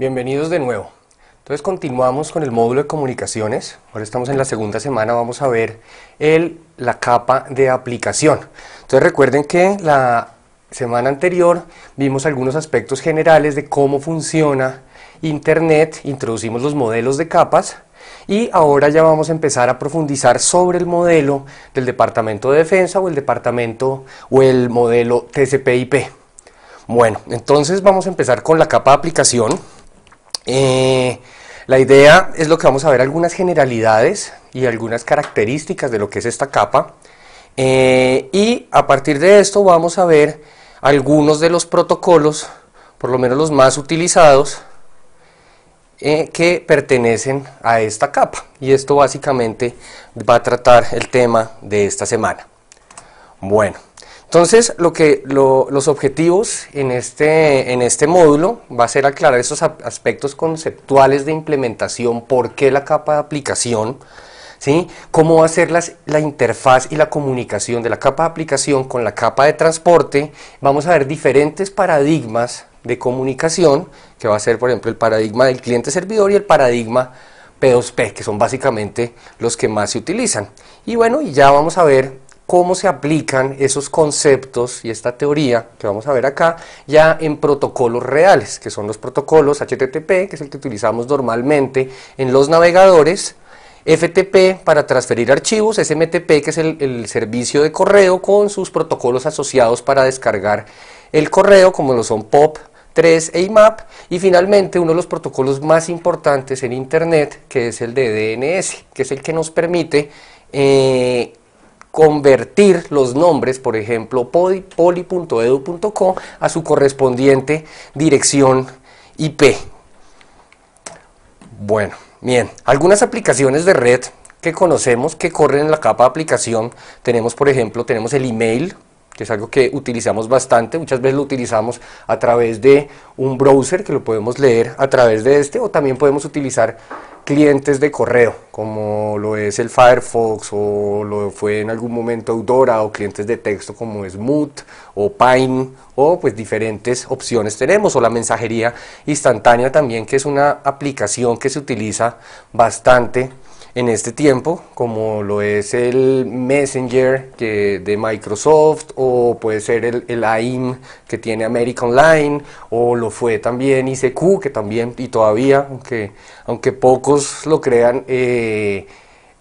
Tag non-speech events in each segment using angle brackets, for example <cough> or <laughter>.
Bienvenidos de nuevo. Entonces continuamos con el módulo de comunicaciones. Ahora estamos en la segunda semana, vamos a ver el, la capa de aplicación. Entonces recuerden que la semana anterior vimos algunos aspectos generales de cómo funciona Internet, introducimos los modelos de capas y ahora ya vamos a empezar a profundizar sobre el modelo del Departamento de Defensa o el departamento o el modelo TCP/IP. Bueno, entonces vamos a empezar con la capa de aplicación. Eh, la idea es lo que vamos a ver algunas generalidades y algunas características de lo que es esta capa. Eh, y a partir de esto vamos a ver algunos de los protocolos, por lo menos los más utilizados, eh, que pertenecen a esta capa. Y esto básicamente va a tratar el tema de esta semana. Bueno. Entonces, lo que, los objetivos este, en este, módulo va a ser aclarar esos aspectos conceptuales de implementación, por qué la capa de aplicación, ¿sí? cómo va a ser la interfaz y la comunicación de la capa de aplicación con la capa de transporte. Vamos a ver diferentes paradigmas de comunicación, que va a ser, por ejemplo, el paradigma del cliente-servidor y el paradigma P2P, que son básicamente los que más se utilizan. Y bueno, y ya vamos a ver cómo se aplican esos conceptos y esta teoría que vamos a ver acá ya en protocolos reales, que son los protocolos HTTP, que es el que utilizamos normalmente en los navegadores, FTP para transferir archivos, SMTP que es el, servicio de correo con sus protocolos asociados para descargar el correo como lo son POP, 3 e IMAP y finalmente uno de los protocolos más importantes en internet que es el de DNS que es el que nos permite eh, convertir los nombres, por ejemplo, poli.edu.co a su correspondiente dirección IP. Bueno, bien, algunas aplicaciones de red que conocemos que corren en la capa de aplicación, tenemos por ejemplo, tenemos el email, que es algo que utilizamos bastante, muchas veces lo utilizamos a través de un browser que lo podemos leer a través de este o también podemos utilizar clientes de correo como lo es el Firefox o lo fue en algún momento Audora, o clientes de texto como Smoot o Pine o pues diferentes opciones tenemos o la mensajería instantánea también que es una aplicación que se utiliza bastante en este tiempo, como lo es el Messenger de Microsoft o puede ser el, AIM que tiene American Online o lo fue también ICQ que también y todavía, aunque, aunque pocos lo crean, eh,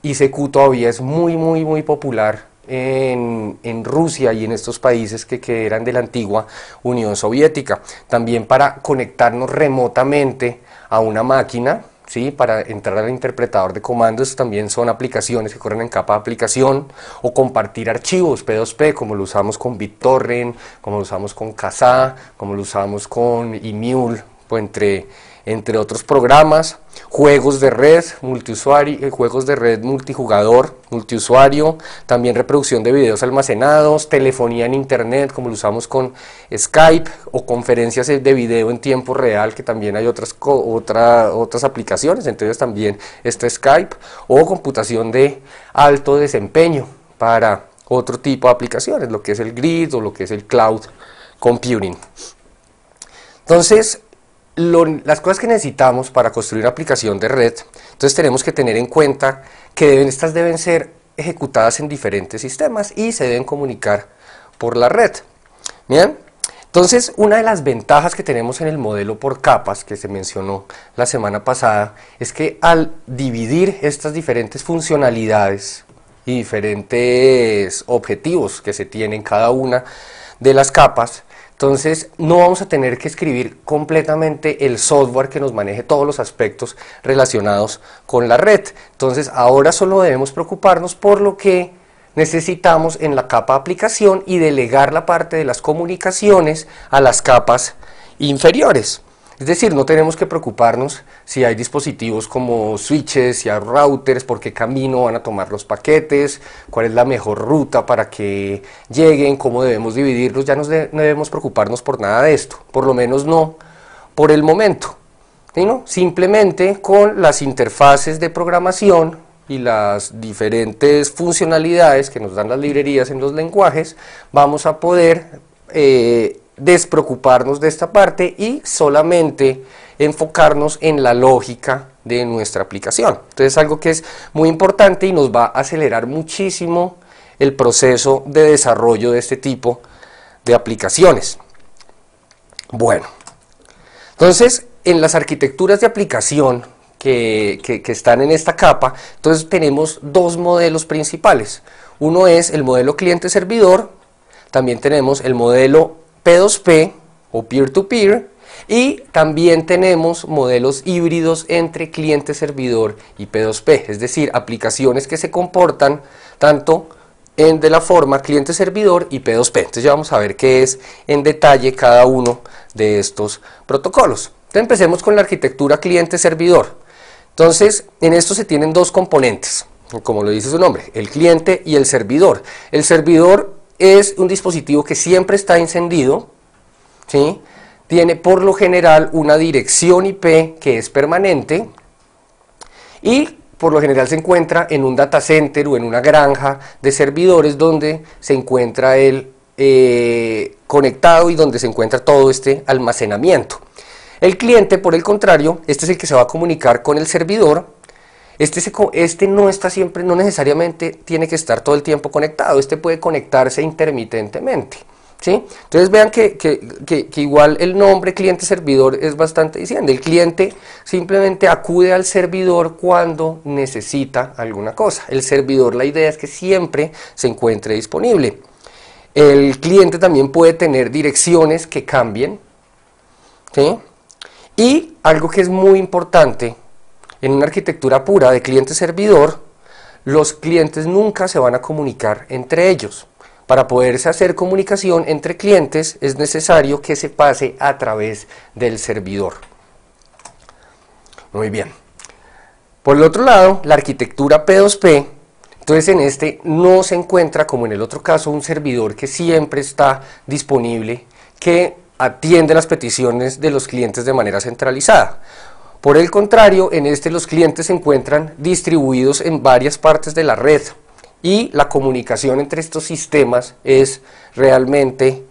ICQ todavía es muy, muy, muy popular en, Rusia y en estos países que, que, eran de la antigua Unión Soviética. También para conectarnos remotamente a una máquina ¿sí? para entrar al interpretador de comandos también son aplicaciones que corren en capa de aplicación o compartir archivos P2P como lo usamos con BitTorrent, como lo usamos con Casa, como lo usamos con Emule pues entre entre otros programas, juegos de red, multiusuario, eh, juegos de red multijugador, multiusuario, también reproducción de videos almacenados, telefonía en internet, como lo usamos con Skype, o conferencias eh, de video en tiempo real, que también hay otras, otras aplicaciones, entonces también está Skype, o computación de alto desempeño para otro tipo de aplicaciones, lo que es el grid o lo que es el cloud computing. Entonces, las cosas que necesitamos para construir una aplicación de red, entonces tenemos que tener en cuenta que estas deben ser ejecutadas en diferentes sistemas y se deben comunicar por la red. Bien, entonces una de las ventajas que tenemos en el modelo por capas que se mencionó la semana pasada es que al dividir estas diferentes funcionalidades y diferentes objetivos que se tienen cada una de las capas, entonces, no vamos a tener que escribir completamente el software que nos maneje todos los aspectos relacionados con la red. Entonces, ahora solo debemos preocuparnos por lo que necesitamos en la capa aplicación y delegar la parte de las comunicaciones a las capas inferiores. Es decir, no tenemos que preocuparnos si hay dispositivos como switches, si hay routers, por qué camino van a tomar los paquetes, cuál es la mejor ruta para que lleguen, cómo debemos dividirlos. Ya no debemos preocuparnos por nada de esto, por lo menos no por el momento. ¿sino? Simplemente con las interfaces de programación y las diferentes funcionalidades que nos dan las librerías en los lenguajes, vamos a poder eh, despreocuparnos de esta parte y solamente enfocarnos en la lógica de nuestra aplicación. Entonces algo que es muy importante y nos va a acelerar muchísimo el proceso de desarrollo de este tipo de aplicaciones. Bueno, entonces en las arquitecturas de aplicación que, que están en esta capa, entonces tenemos dos modelos principales. Uno es el modelo cliente-servidor, también tenemos el modelo P2P o peer-to-peer y también tenemos modelos híbridos entre cliente-servidor y P2P, es decir, aplicaciones que se comportan tanto en, de la forma cliente-servidor y P2P. Entonces ya vamos a ver qué es en detalle cada uno de estos protocolos. empecemos con la arquitectura cliente-servidor. Entonces en esto se tienen dos componentes, como lo dice su nombre, el cliente y el servidor. El servidor es un dispositivo que siempre está encendido, tiene por lo general una dirección IP que es permanente y por lo general se encuentra en un data center o en una granja de servidores donde se encuentra el eh, conectado y donde se encuentra todo este almacenamiento. El cliente, por el contrario, este es el que se va a comunicar con el servidor este, este no está siempre, no necesariamente tiene que estar todo el tiempo conectado, este puede conectarse intermitentemente. ¿Sí? Entonces vean que, igual el nombre cliente-servidor es bastante diciendo. El cliente simplemente acude al servidor cuando necesita alguna cosa. El servidor, la idea es que siempre se encuentre disponible. El cliente también puede tener direcciones que cambien. Y algo que es muy importante en una arquitectura pura de cliente-servidor, los clientes nunca se van a comunicar entre ellos. Para poderse hacer comunicación entre clientes es necesario que se pase a través del servidor. Muy bien. Por el otro lado, la arquitectura P2P, entonces en este no se encuentra, como en el otro caso, un servidor que siempre está disponible, que atiende las peticiones de los clientes de manera centralizada. Por el contrario, en este los clientes se encuentran distribuidos en varias partes de la red y la comunicación entre estos sistemas es realmente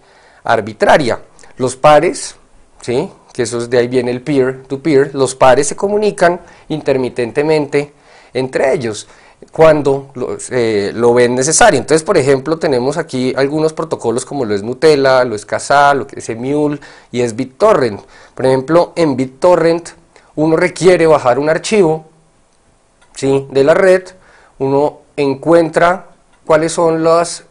arbitraria. Los pares, ¿sí? que eso es de ahí viene el peer-to-peer, los pares se comunican intermitentemente entre ellos cuando eh, lo, ven necesario. Entonces, por ejemplo, tenemos aquí algunos protocolos como lo es Nutella, lo es Casal, lo que es Emule y es BitTorrent. Por ejemplo, en BitTorrent uno requiere bajar un archivo de la red, uno encuentra cuáles son los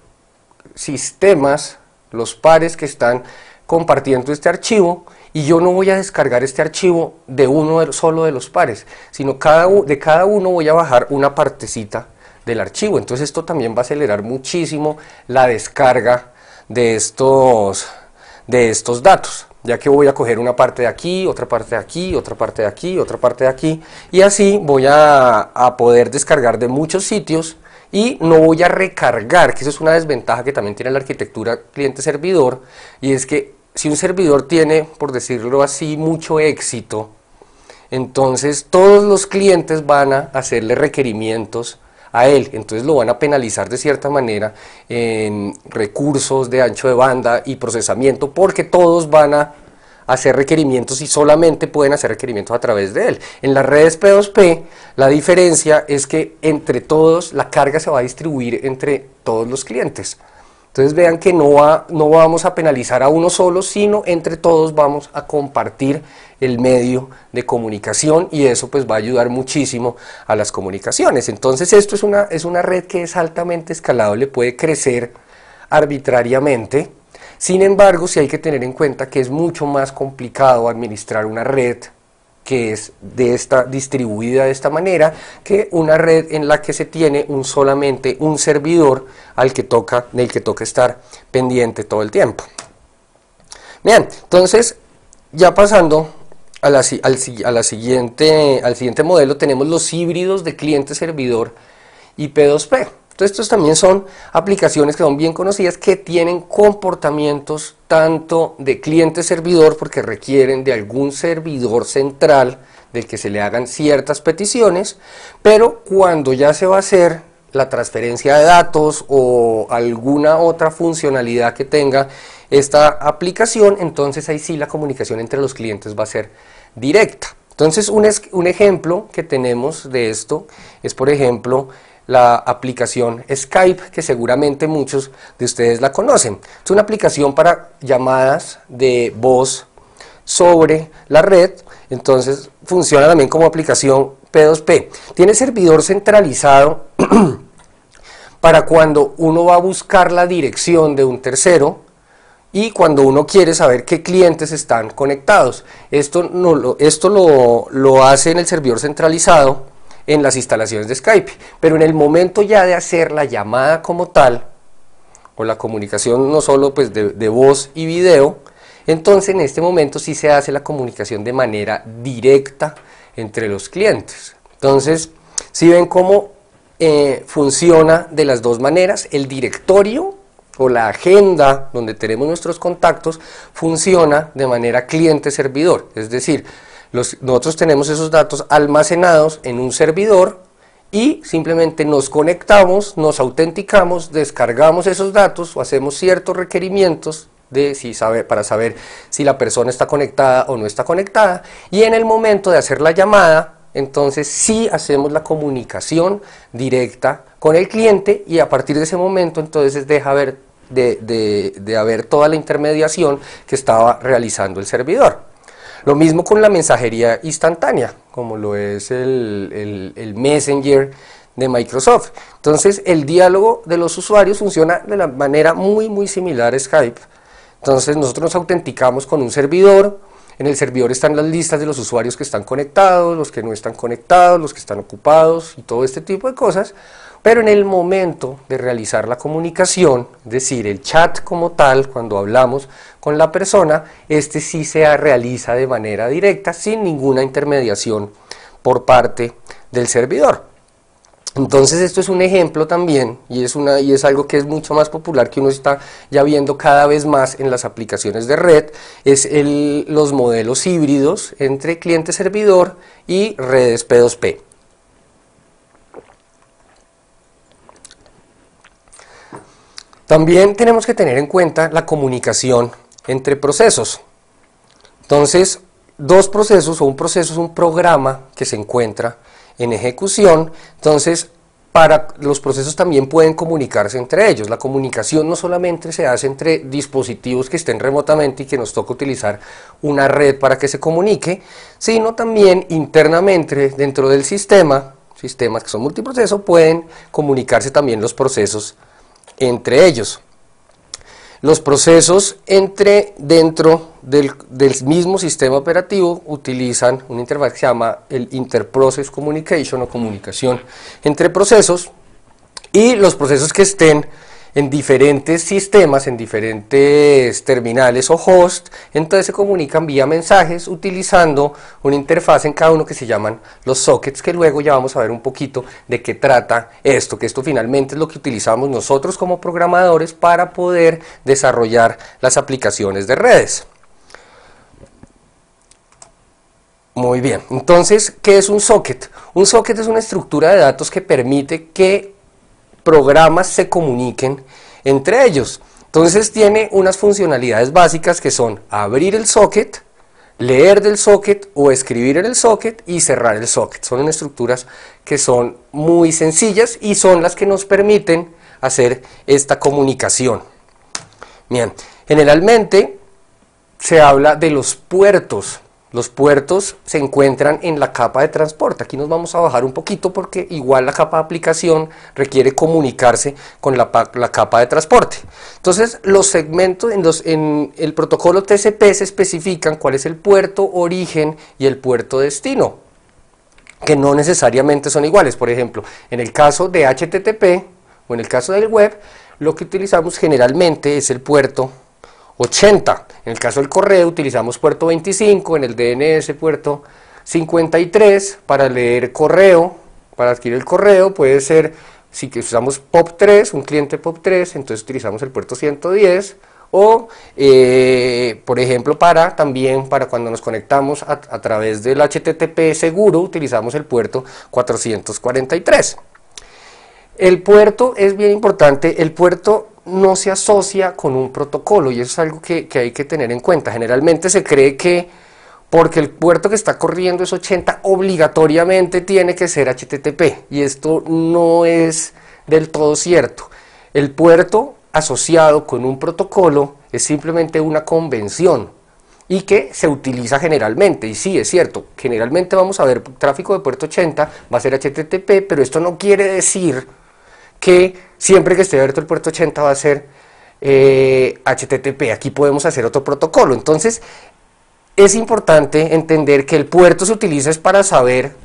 sistemas, los pares que están compartiendo este archivo y yo no voy a descargar este archivo de uno solo de los pares, sino de cada uno voy a bajar una partecita del archivo. Entonces esto también va a acelerar muchísimo la descarga de estos, de estos datos ya que voy a coger una parte de aquí, otra parte de aquí, otra parte de aquí, otra parte de aquí, y así voy a, poder descargar de muchos sitios y no voy a recargar, que eso es una desventaja que también tiene la arquitectura cliente-servidor, y es que si un servidor tiene, por decirlo así, mucho éxito, entonces todos los clientes van a hacerle requerimientos él, entonces lo van a penalizar de cierta manera en recursos de ancho de banda y procesamiento, porque todos van a hacer requerimientos y solamente pueden hacer requerimientos a través de él. En las redes P2P, la diferencia es que entre todos la carga se va a distribuir entre todos los clientes. Entonces vean que no, vamos a penalizar a uno solo, sino entre todos vamos a compartir el medio de comunicación y eso pues va a ayudar muchísimo a las comunicaciones. Entonces esto es una, red que es altamente escalable, puede crecer arbitrariamente. Sin embargo, si hay que tener en cuenta que es mucho más complicado administrar una red que es de esta, distribuida de esta manera, que una red en la que se tiene un, solamente un servidor al que toca, del que toca estar pendiente todo el tiempo. Bien, entonces, ya pasando a al, siguiente, al siguiente modelo, tenemos los híbridos de cliente servidor p IP2P. Entonces, estos también son aplicaciones que son bien conocidas que tienen comportamientos tanto de cliente-servidor porque requieren de algún servidor central del que se le hagan ciertas peticiones, pero cuando ya se va a hacer la transferencia de datos o alguna otra funcionalidad que tenga esta aplicación, entonces ahí sí la comunicación entre los clientes va a ser directa. Entonces un ejemplo que tenemos de esto es por ejemplo la aplicación Skype, que seguramente muchos de ustedes la conocen. Es una aplicación para llamadas de voz sobre la red, entonces funciona también como aplicación P2P. Tiene servidor centralizado <clears throat> para cuando uno va a buscar la dirección de un tercero y cuando uno quiere saber qué clientes están conectados. Esto, no, esto lo, lo hace en el servidor centralizado en las instalaciones de Skype. Pero en el momento ya de hacer la llamada como tal, o la comunicación no solo pues, de, voz y video, entonces en este momento sí se hace la comunicación de manera directa entre los clientes. Entonces, si ven cómo eh, funciona de las dos maneras, el directorio o la agenda donde tenemos nuestros contactos funciona de manera cliente-servidor, es decir, nosotros tenemos esos datos almacenados en un servidor y simplemente nos conectamos, nos autenticamos, descargamos esos datos o hacemos ciertos requerimientos de para saber si la persona está conectada o no está conectada y en el momento de hacer la llamada entonces sí hacemos la comunicación directa con el cliente y a partir de ese momento entonces deja de haber toda la intermediación que estaba realizando el servidor. Lo mismo con la mensajería instantánea, como lo es el, Messenger de Microsoft. Entonces, el diálogo de los usuarios funciona de la manera muy, muy similar a Skype. Entonces, nosotros nos autenticamos con un servidor. En el servidor están las listas de los usuarios que están conectados, los que no están conectados, los que están ocupados y todo este tipo de cosas. Pero en el momento de realizar la comunicación, es decir, el chat como tal, cuando hablamos con la persona, este sí se realiza de manera directa, sin ninguna intermediación por parte del servidor. Entonces esto es un ejemplo también y es, una, y es algo que es mucho más popular que uno está ya viendo cada vez más en las aplicaciones de red, es los modelos híbridos entre cliente-servidor y redes P2P. También tenemos que tener en cuenta la comunicación entre procesos. Entonces, dos procesos o un proceso es un programa que se encuentra en ejecución. Entonces, para los procesos también pueden comunicarse entre ellos. La comunicación no solamente se hace entre dispositivos que estén remotamente y que nos toca utilizar una red para que se comunique, sino también internamente dentro del sistema, sistemas que son multiprocesos, pueden comunicarse también los procesos entre ellos. Los procesos entre, dentro del, mismo sistema operativo utilizan un interfaz que se llama el Interprocess Communication o comunicación entre procesos y los procesos que estén en diferentes sistemas, en diferentes terminales o hosts, entonces se comunican vía mensajes utilizando una interfaz en cada uno que se llaman los sockets, que luego ya vamos a ver un poquito de qué trata esto, que esto finalmente es lo que utilizamos nosotros como programadores para poder desarrollar las aplicaciones de redes. Muy bien, entonces, ¿qué es un socket? Un socket es una estructura de datos que permite que programas se comuniquen entre ellos. Entonces tiene unas funcionalidades básicas que son abrir el socket, leer del socket o escribir en el socket y cerrar el socket. Son estructuras que son muy sencillas y son las que nos permiten hacer esta comunicación. Bien, generalmente se habla de los puertos los puertos se encuentran en la capa de transporte. Aquí nos vamos a bajar un poquito porque igual la capa de aplicación requiere comunicarse con la, capa de transporte. Entonces, los segmentos en, en el protocolo TCP se especifican cuál es el puerto origen y el puerto destino, que no necesariamente son iguales. Por ejemplo, en el caso de HTTP o en el caso del web, lo que utilizamos generalmente es el puerto 80. En el caso del correo utilizamos puerto 25, en el DNS puerto 53 para leer correo, para adquirir el correo puede ser si usamos POP3, un cliente POP3, entonces utilizamos el puerto 110 o eh, por ejemplo para también para cuando nos conectamos a través del HTTP seguro utilizamos el puerto 443. El puerto es bien importante, el puerto no se asocia con un protocolo y eso es algo que, hay que tener en cuenta. Generalmente se cree que porque el puerto que está corriendo es 80, obligatoriamente tiene que ser HTTP y esto no es del todo cierto. El puerto asociado con un protocolo es simplemente una convención y que se utiliza generalmente. Y sí, es cierto, generalmente vamos a ver tráfico de puerto 80, va a ser HTTP, pero esto no quiere decir que siempre que esté abierto el puerto 80 va a ser HTTP. Eh, Aquí podemos hacer otro protocolo. Entonces, es importante entender que el puerto se utiliza es para saber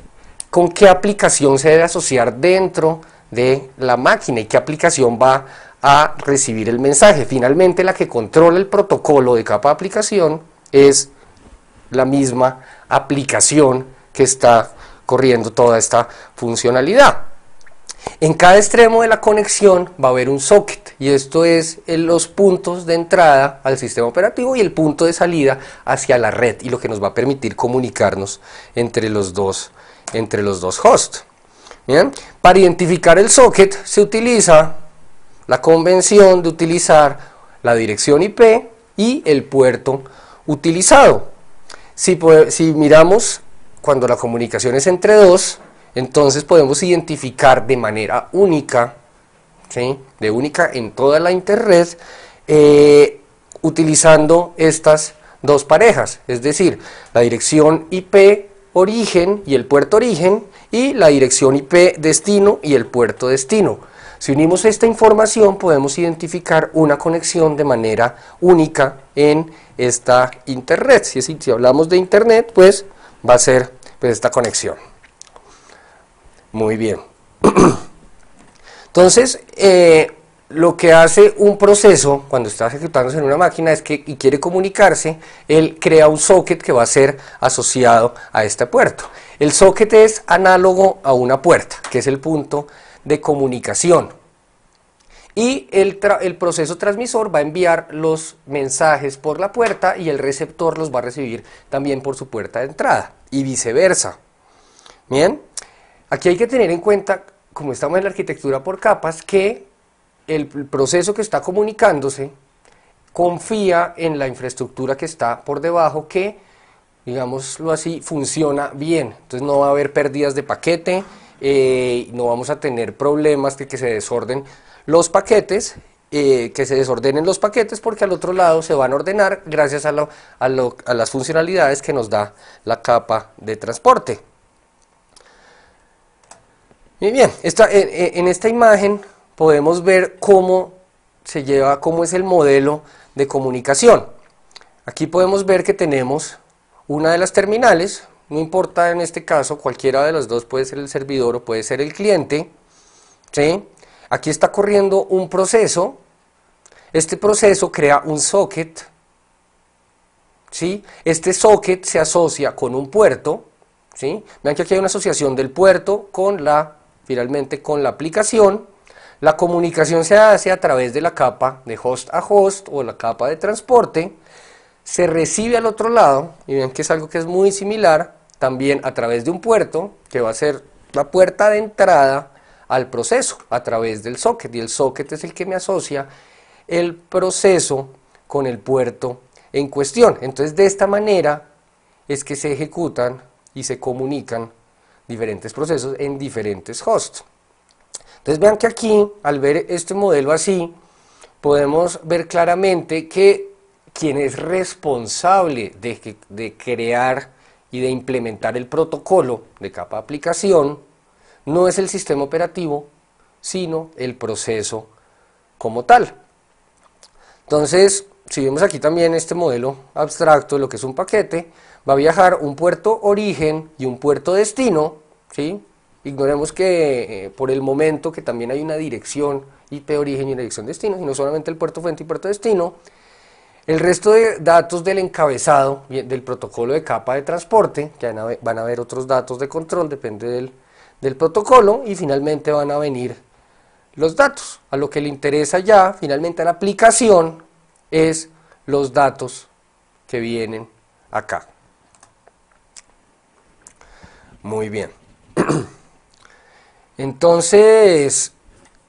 con qué aplicación se debe asociar dentro de la máquina y qué aplicación va a recibir el mensaje. Finalmente, la que controla el protocolo de capa aplicación es la misma aplicación que está corriendo toda esta funcionalidad. En cada extremo de la conexión va a haber un socket y esto es eh, los puntos de entrada al sistema operativo y el punto de salida hacia la red y lo que nos va a permitir comunicarnos entre los dos, entre los dos hosts. Para identificar el socket se utiliza la convención de utilizar la dirección IP y el puerto utilizado. si miramos cuando la comunicación es entre dos, entonces podemos identificar de manera única, de única en toda la interred, eh, utilizando estas dos parejas, es decir, la dirección IP origen y el puerto origen y la dirección IP destino y el puerto destino. Si unimos esta información podemos identificar una conexión de manera única en esta internet. Si, si hablamos de internet, pues va a ser pues, esta conexión. Muy bien. <clears throat> Entonces, eh, lo que hace un proceso cuando está ejecutándose en una máquina es que y quiere comunicarse, él crea un socket que va a ser asociado a este puerto. El socket es análogo a una puerta, que es el punto de comunicación. Y el, el proceso transmisor va a enviar los mensajes por la puerta y el receptor los va a recibir también por su puerta de entrada y viceversa. Bien, Aquí hay que tener en cuenta, como estamos en la arquitectura por capas, que el proceso que está comunicándose confía en la infraestructura que está por debajo que, digámoslo así, funciona bien. Entonces no va a haber pérdidas de paquete, eh, no vamos a tener problemas de que se desorden los paquetes, eh, que se desordenen los paquetes porque al otro lado se van a ordenar gracias a las funcionalidades que nos da la capa de transporte. Muy bien, en, esta imagen podemos ver cómo se lleva, cómo es el modelo de comunicación. Aquí podemos ver que tenemos una de las terminales, no importa en este caso, cualquiera de las dos puede ser el servidor o puede ser el cliente. Aquí está corriendo un proceso, este proceso crea un socket, ¿sí? este socket se asocia con un puerto, ¿sí? vean que aquí hay una asociación del puerto con la finalmente con la aplicación. La comunicación se hace a través de la capa de host a host o la capa de transporte. Se recibe al otro lado, y ven que es algo que es muy similar, también a través de un puerto, que va a ser la puerta de entrada al proceso a través del socket. Y el socket es el que me asocia el proceso con el puerto en cuestión. Entonces de esta manera es que se ejecutan y se comunican diferentes procesos en diferentes hosts. Entonces vean que aquí, al ver este modelo así, podemos ver claramente que quien es responsable de, crear y de implementar el protocolo de capa aplicación no es el sistema operativo, sino el proceso como tal. Entonces, si vemos aquí también este modelo abstracto de lo que es un paquete, va a viajar un puerto origen y un puerto destino, ¿sí? Ignoremos que eh, por el momento que también hay una dirección IP origen y una dirección destino, sino solamente el puerto fuente y puerto destino. El resto de datos del encabezado del protocolo de capa de transporte, que van a haber otros datos de control, depende del, del protocolo, y finalmente van a venir los datos. A lo que le interesa ya, finalmente a la aplicación, es los datos que vienen acá. Muy bien. <clears throat> Entonces,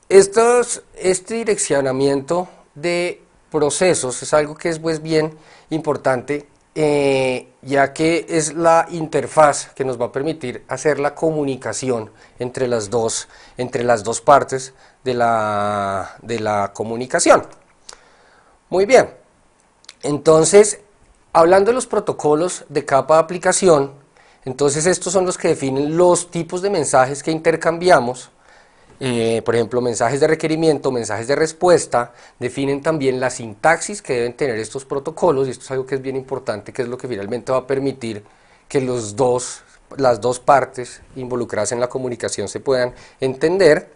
estos, este direccionamiento de procesos es algo que es pues bien importante, eh, ya que es la interfaz que nos va a permitir hacer la comunicación entre las dos, entre las dos partes de la, de la comunicación. Muy bien, entonces, hablando de los protocolos de capa de aplicación, entonces estos son los que definen los tipos de mensajes que intercambiamos. Eh, por ejemplo, mensajes de requerimiento, mensajes de respuesta, definen también la sintaxis que deben tener estos protocolos y esto es algo que es bien importante, que es lo que finalmente va a permitir que los dos, las dos partes involucradas en la comunicación se puedan entender,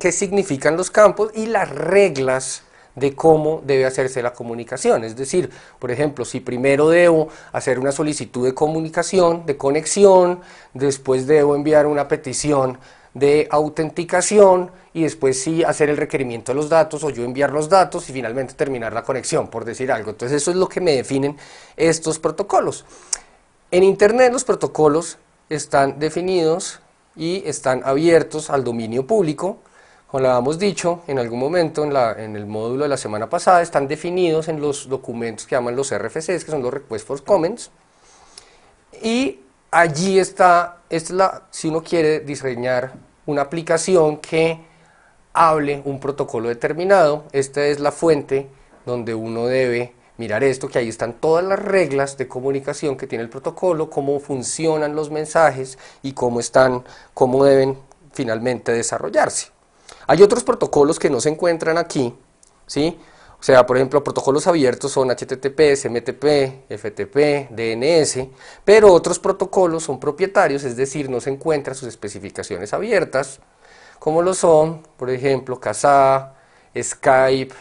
qué significan los campos y las reglas de cómo debe hacerse la comunicación. Es decir, por ejemplo, si primero debo hacer una solicitud de comunicación, de conexión, después debo enviar una petición de autenticación y después sí hacer el requerimiento de los datos o yo enviar los datos y finalmente terminar la conexión, por decir algo. Entonces eso es lo que me definen estos protocolos. En Internet los protocolos están definidos y están abiertos al dominio público como lo habíamos dicho en algún momento en, el módulo de la semana pasada, están definidos en los documentos que llaman los RFCs, que son los Request for Comments, y allí está, es si uno quiere diseñar una aplicación que hable un protocolo determinado, esta es la fuente donde uno debe mirar esto, que ahí están todas las reglas de comunicación que tiene el protocolo, cómo funcionan los mensajes y cómo están, cómo deben finalmente desarrollarse. Hay otros protocolos que no se encuentran aquí, ¿sí? O sea, por ejemplo, protocolos abiertos son HTTP, SMTP, FTP, DNS, pero otros protocolos son propietarios, es decir, no se encuentran sus especificaciones abiertas, como lo son, por ejemplo, CASA, Skype,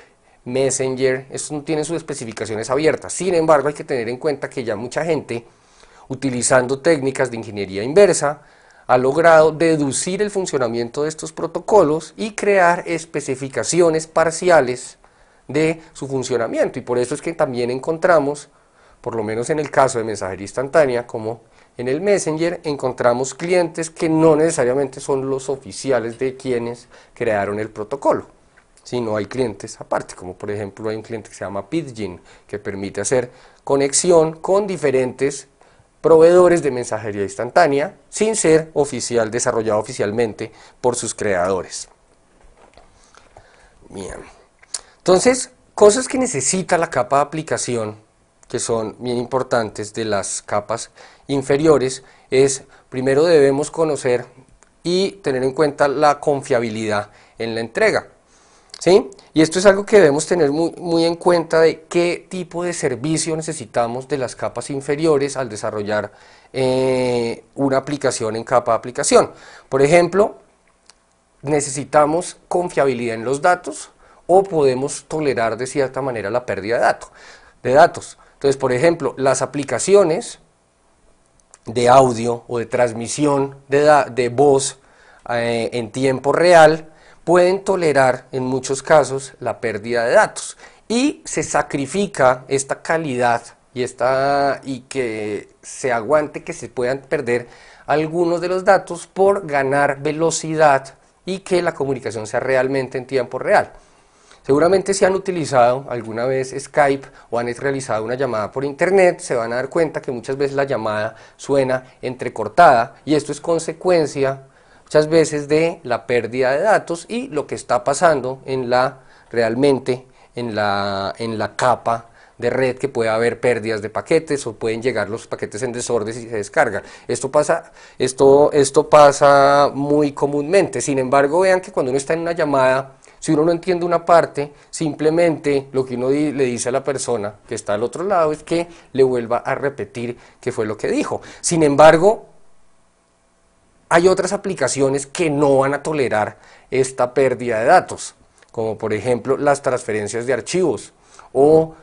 Messenger, estos no tienen sus especificaciones abiertas. Sin embargo, hay que tener en cuenta que ya mucha gente, utilizando técnicas de ingeniería inversa, ha logrado deducir el funcionamiento de estos protocolos y crear especificaciones parciales de su funcionamiento. Y por eso es que también encontramos, por lo menos en el caso de mensajería instantánea, como en el Messenger, encontramos clientes que no necesariamente son los oficiales de quienes crearon el protocolo sino hay clientes aparte, como por ejemplo hay un cliente que se llama Pidgin, que permite hacer conexión con diferentes proveedores de mensajería instantánea sin ser oficial, desarrollado oficialmente por sus creadores. Bien. Entonces, cosas que necesita la capa de aplicación, que son bien importantes de las capas inferiores, es primero debemos conocer y tener en cuenta la confiabilidad en la entrega. ¿Sí? Y esto es algo que debemos tener muy, en cuenta de qué tipo de servicio necesitamos de las capas inferiores al desarrollar eh, una aplicación en capa de aplicación. Por ejemplo, necesitamos confiabilidad en los datos o podemos tolerar de cierta manera la pérdida de, datos. Entonces, por ejemplo, las aplicaciones de audio o de transmisión de, voz eh, en tiempo real, pueden tolerar en muchos casos la pérdida de datos y se sacrifica esta calidad y, esta, y que se aguante que se puedan perder algunos de los datos por ganar velocidad y que la comunicación sea realmente en tiempo real. Seguramente si han utilizado alguna vez Skype o han realizado una llamada por internet, se van a dar cuenta que muchas veces la llamada suena entrecortada y esto es consecuencia muchas veces de la pérdida de datos y lo que está pasando en la realmente en la, en la capa de red que puede haber pérdidas de paquetes o pueden llegar los paquetes en desorden y se descargan. Esto pasa, esto, esto pasa muy comúnmente. Sin embargo, vean que cuando uno está en una llamada, si uno no entiende una parte, simplemente lo que uno le dice a la persona que está al otro lado es que le vuelva a repetir qué fue lo que dijo. Sin embargo, hay otras aplicaciones que no van a tolerar esta pérdida de datos, como por ejemplo las transferencias de archivos o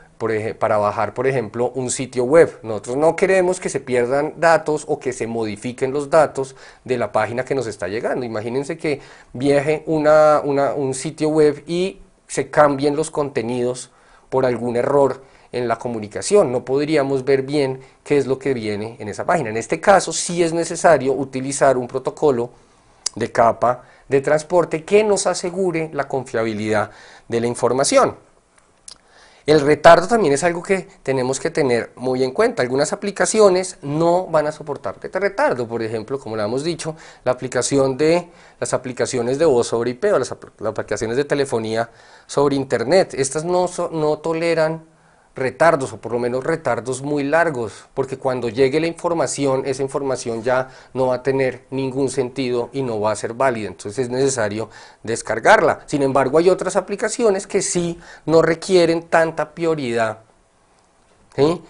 para bajar, por ejemplo, un sitio web. Nosotros no queremos que se pierdan datos o que se modifiquen los datos de la página que nos está llegando. Imagínense que viaje un sitio web y se cambien los contenidos por algún error en la comunicación, no podríamos ver bien qué es lo que viene en esa página. En este caso sí es necesario utilizar un protocolo de capa de transporte que nos asegure la confiabilidad de la información. El retardo también es algo que tenemos que tener muy en cuenta. Algunas aplicaciones no van a soportar este retardo. Por ejemplo, como lo hemos dicho, la aplicación de las aplicaciones de voz sobre IP o las, aplicaciones de telefonía sobre Internet. Estas no, no toleran retardos o por lo menos retardos muy largos, porque cuando llegue la información, esa información ya no va a tener ningún sentido y no va a ser válida, entonces es necesario descargarla. Sin embargo, hay otras aplicaciones que sí no requieren tanta prioridad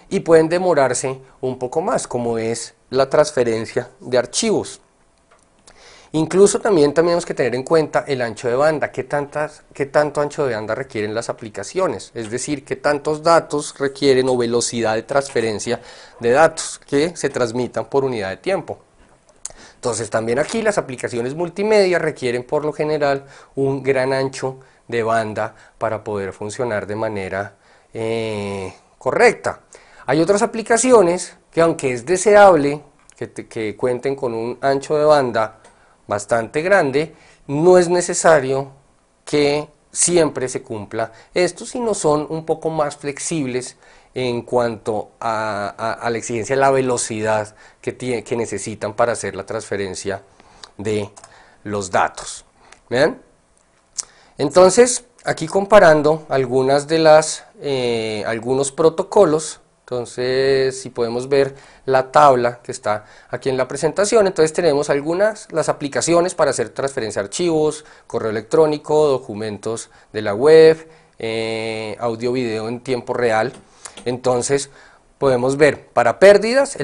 y pueden demorarse un poco más, como es la transferencia de archivos. Incluso también tenemos que tener en cuenta el ancho de banda, qué, tantas, qué tanto ancho de banda requieren las aplicaciones, es decir, qué tantos datos requieren o velocidad de transferencia de datos que se transmitan por unidad de tiempo. Entonces también aquí las aplicaciones multimedia requieren por lo general un gran ancho de banda para poder funcionar de manera eh, correcta. Hay otras aplicaciones que aunque es deseable que cuenten con un ancho de banda bastante grande, no es necesario que siempre se cumpla esto, sino son un poco más flexibles en cuanto a, la exigencia, de la velocidad que, que necesitan para hacer la transferencia de los datos. ¿Vean? Entonces, aquí comparando algunas de las, eh, algunos protocolos, entonces, si podemos ver la tabla que está aquí en la presentación, entonces tenemos algunas, las aplicaciones para hacer transferencia de archivos, correo electrónico, documentos de la web, eh, audio video en tiempo real. Entonces, podemos ver para pérdidas,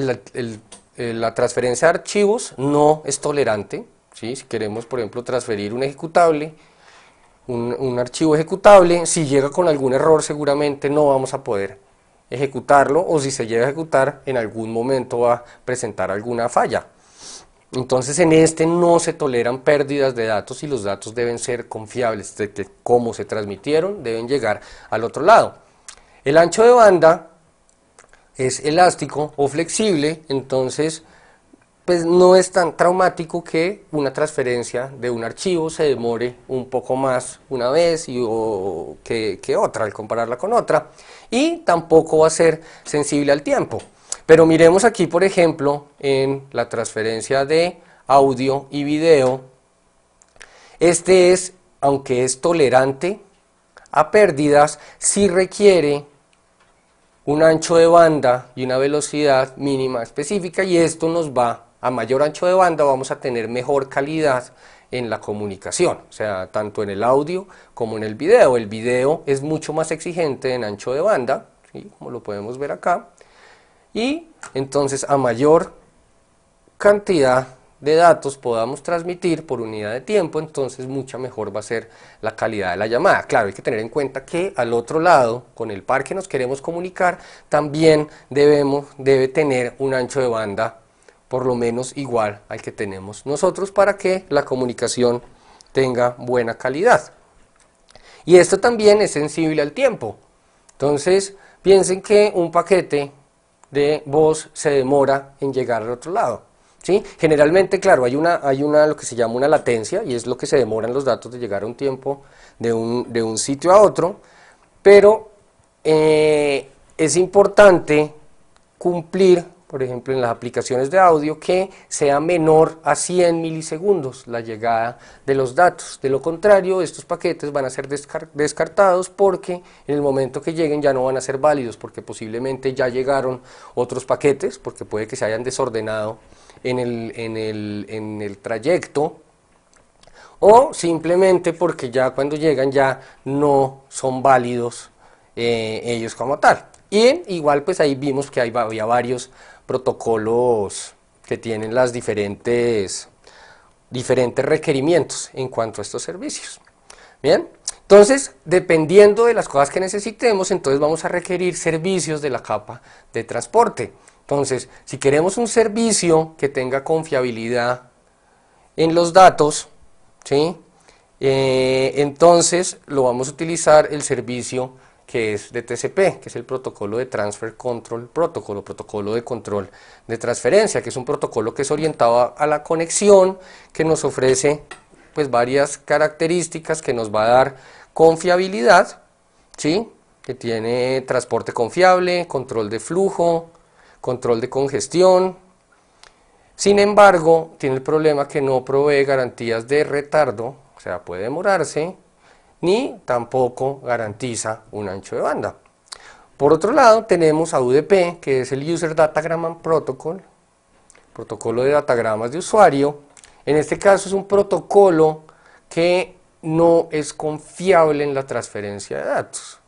la transferencia de archivos no es tolerante. Si queremos, por ejemplo, transferir un ejecutable, un archivo ejecutable, si llega con algún error seguramente no vamos a poder ejecutarlo o si se llega a ejecutar en algún momento va a presentar alguna falla. Entonces en este no se toleran pérdidas de datos y los datos deben ser confiables, de que como se transmitieron deben llegar al otro lado. El ancho de banda es elástico o flexible, entonces pues no es tan traumático que una transferencia de un archivo se demore un poco más una vez y, que, otra al compararla con otra y tampoco va a ser sensible al tiempo. Pero miremos aquí, por ejemplo, en la transferencia de audio y video, este es, aunque es tolerante a pérdidas, sí requiere un ancho de banda y una velocidad mínima específica y esto nos va a mayor ancho de banda vamos a tener mejor calidad en la comunicación, o sea, tanto en el audio como en el video. El video es mucho más exigente en ancho de banda, como lo podemos ver acá. Y entonces a mayor cantidad de datos podamos transmitir por unidad de tiempo, entonces mucha mejor va a ser la calidad de la llamada. Claro, hay que tener en cuenta que al otro lado, con el par que nos queremos comunicar, también debemos, debe tener un ancho de banda por lo menos igual al que tenemos nosotros para que la comunicación tenga buena calidad. Y esto también es sensible al tiempo. Entonces, piensen que un paquete de voz se demora en llegar al otro lado. ¿sí? Generalmente, claro, hay una, hay una, lo que se llama una latencia y es lo que se demoran los datos de llegar a un tiempo de un, sitio a otro, pero eh, es importante cumplir por ejemplo, en las aplicaciones de audio, que sea menor a 100 milisegundos la llegada de los datos. De lo contrario, estos paquetes van a ser descartados porque en el momento que lleguen ya no van a ser válidos, porque posiblemente ya llegaron otros paquetes, porque puede que se hayan desordenado en el, trayecto o simplemente porque ya cuando llegan ya no son válidos eh, ellos como tal. Y igual pues ahí vimos que había varios protocolos que tienen las diferentes, diferentes requerimientos en cuanto a estos servicios. Bien, entonces dependiendo de las cosas que necesitemos, entonces vamos a requerir servicios de la capa de transporte. Entonces, si queremos un servicio que tenga confiabilidad en los datos, ¿sí? Eh, entonces lo vamos a utilizar el servicio que es de TCP, que es el protocolo de Transfer Control Protocol, protocolo de control de transferencia, que es un protocolo que es orientado a la conexión, que nos ofrece pues varias características que nos va a dar confiabilidad, ¿sí? que tiene transporte confiable, control de flujo, control de congestión. Sin embargo, tiene el problema que no provee garantías de retardo, o sea, puede demorarse, ni tampoco garantiza un ancho de banda. Por otro lado, tenemos a UDP, que es el User Datagram Protocol, protocolo de datagramas de usuario. En este caso es un protocolo que no es confiable en la transferencia de datos.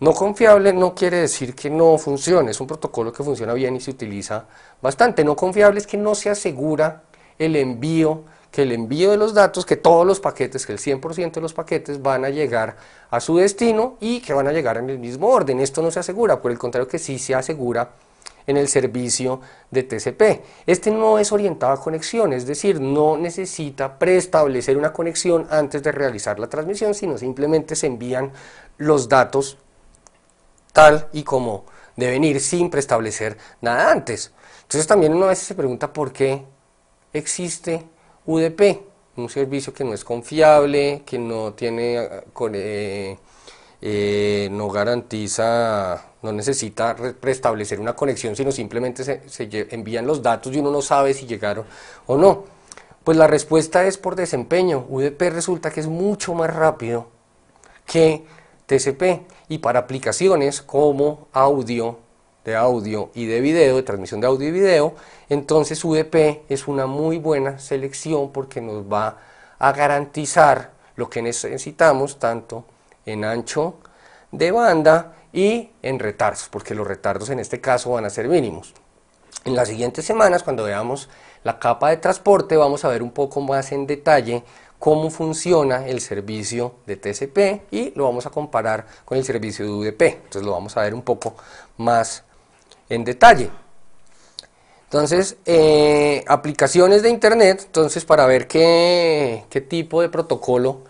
No confiable no quiere decir que no funcione, es un protocolo que funciona bien y se utiliza bastante. No confiable es que no se asegura el envío que el envío de los datos, que todos los paquetes, que el 100% de los paquetes van a llegar a su destino y que van a llegar en el mismo orden. Esto no se asegura, por el contrario que sí se asegura en el servicio de TCP. Este no es orientado a conexión, es decir, no necesita preestablecer una conexión antes de realizar la transmisión, sino simplemente se envían los datos tal y como deben ir sin preestablecer nada antes. Entonces también uno a veces se pregunta por qué existe UDP, un servicio que no es confiable, que no tiene, eh, eh, eh, no garantiza, no necesita restablecer una conexión, sino simplemente se, se envían los datos y uno no sabe si llegaron o no. Pues la respuesta es por desempeño. UDP resulta que es mucho más rápido que TCP y para aplicaciones como audio de audio y de video, de transmisión de audio y video, entonces UDP es una muy buena selección porque nos va a garantizar lo que necesitamos tanto en ancho de banda y en retardos, porque los retardos en este caso van a ser mínimos. En las siguientes semanas, cuando veamos la capa de transporte, vamos a ver un poco más en detalle cómo funciona el servicio de TCP y lo vamos a comparar con el servicio de UDP. Entonces lo vamos a ver un poco más en detalle. Entonces, eh, aplicaciones de Internet, entonces para ver qué, qué tipo de protocolo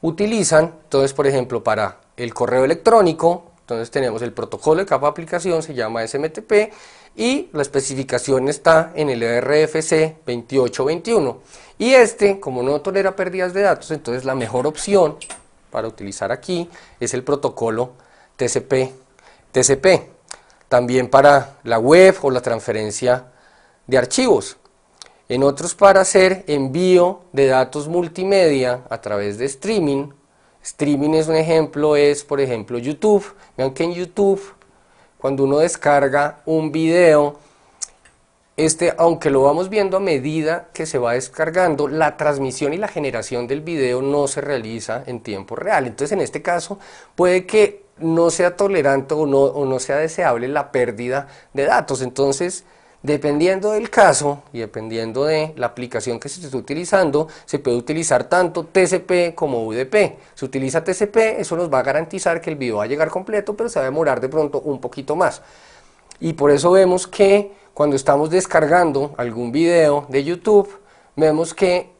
utilizan. Entonces, por ejemplo, para el correo electrónico, entonces tenemos el protocolo de capa aplicación, se llama SMTP, y la especificación está en el RFC 2821. Y este, como no tolera pérdidas de datos, entonces la mejor opción para utilizar aquí es el protocolo TCP. TCP también para la web o la transferencia de archivos, en otros para hacer envío de datos multimedia a través de streaming. Streaming es un ejemplo, es por ejemplo YouTube. Vean que en YouTube, cuando uno descarga un video, este, aunque lo vamos viendo a medida que se va descargando, la transmisión y la generación del video no se realiza en tiempo real. Entonces, en este caso, puede que no sea tolerante o no, sea deseable la pérdida de datos. Entonces, Dependiendo del caso y dependiendo de la aplicación que se esté utilizando, se puede utilizar tanto TCP como UDP. Si utiliza TCP, eso nos va a garantizar que el video va a llegar completo, pero se va a demorar de pronto un poquito más. Y por eso vemos que cuando estamos descargando algún video de YouTube, vemos que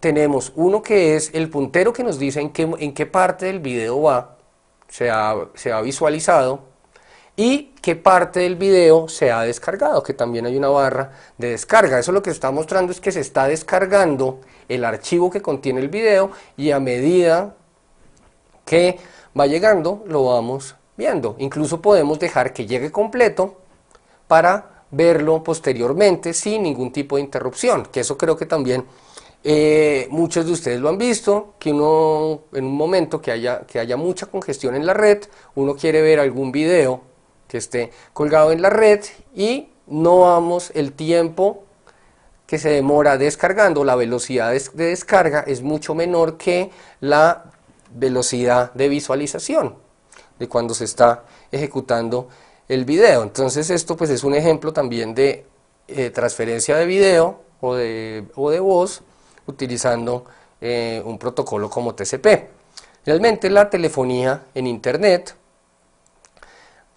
tenemos uno que es el puntero que nos dice en qué, en qué parte del video va, se ha, visualizado y qué parte del video se ha descargado, que también hay una barra de descarga. Eso lo que está mostrando es que se está descargando el archivo que contiene el video y a medida que va llegando lo vamos viendo. Incluso podemos dejar que llegue completo para verlo posteriormente sin ningún tipo de interrupción, que eso creo que también eh, muchos de ustedes lo han visto, que uno en un momento que haya, que haya mucha congestión en la red, uno quiere ver algún video que esté colgado en la red y no vamos el tiempo que se demora descargando, la velocidad de descarga es mucho menor que la velocidad de visualización de cuando se está ejecutando el video. Entonces esto pues es un ejemplo también de eh, transferencia de video o o de voz utilizando eh, un protocolo como TCP. Realmente la telefonía en Internet,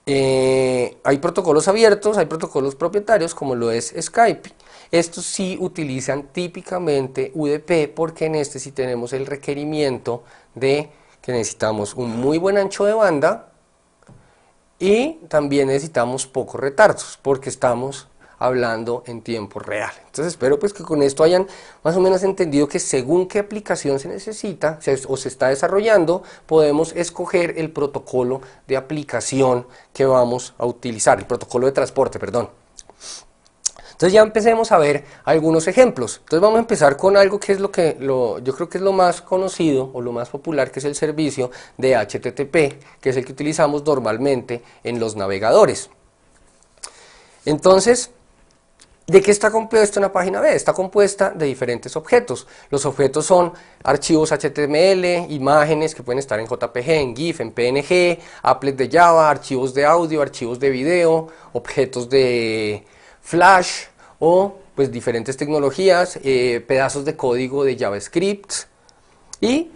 eh, hay protocolos abiertos, hay protocolos propietarios como lo es Skype. Estos sí utilizan típicamente UDP porque en este sí tenemos el requerimiento de que necesitamos un muy buen ancho de banda y también necesitamos pocos retardos porque estamos hablando en tiempo real. Entonces espero pues que con esto hayan más o menos entendido que según qué aplicación se necesita o se está desarrollando, podemos escoger el protocolo de aplicación que vamos a utilizar, el protocolo de transporte, perdón. Entonces ya empecemos a ver algunos ejemplos. Entonces vamos a empezar con algo que es lo que yo creo que es lo más conocido o lo más popular, que es el servicio de HTTP, que es el que utilizamos normalmente en los navegadores. Entonces, ¿De qué está compuesta una página B? Está compuesta de diferentes objetos. Los objetos son archivos HTML, imágenes que pueden estar en JPG, en GIF, en PNG, applets de Java, archivos de audio, archivos de video, objetos de Flash o pues diferentes tecnologías, eh, pedazos de código de JavaScript y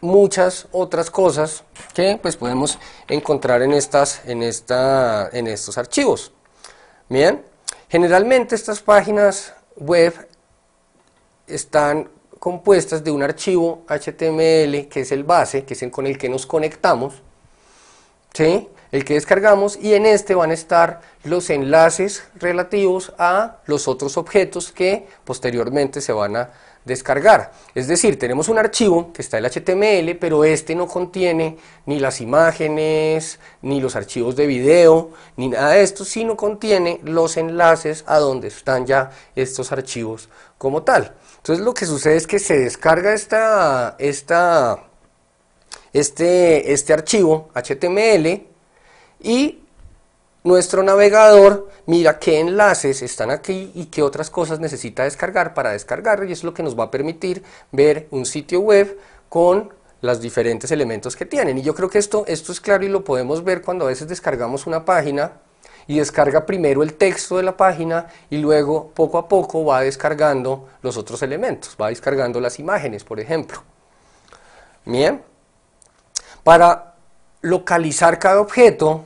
muchas otras cosas que pues podemos encontrar en estas en esta en estos archivos. Bien. Generalmente estas páginas web están compuestas de un archivo HTML que es el base, que es el con el que nos conectamos, ¿sí? el que descargamos y en este van a estar los enlaces relativos a los otros objetos que posteriormente se van a descargar. Es decir, tenemos un archivo que está el HTML, pero este no contiene ni las imágenes, ni los archivos de video, ni nada de esto, sino contiene los enlaces a donde están ya estos archivos como tal. Entonces lo que sucede es que se descarga esta, esta, este, este archivo HTML y nuestro navegador mira qué enlaces están aquí y qué otras cosas necesita descargar para descargar y es lo que nos va a permitir ver un sitio web con los diferentes elementos que tienen y yo creo que esto, esto es claro y lo podemos ver cuando a veces descargamos una página y descarga primero el texto de la página y luego poco a poco va descargando los otros elementos, va descargando las imágenes, por ejemplo. Bien, para localizar cada objeto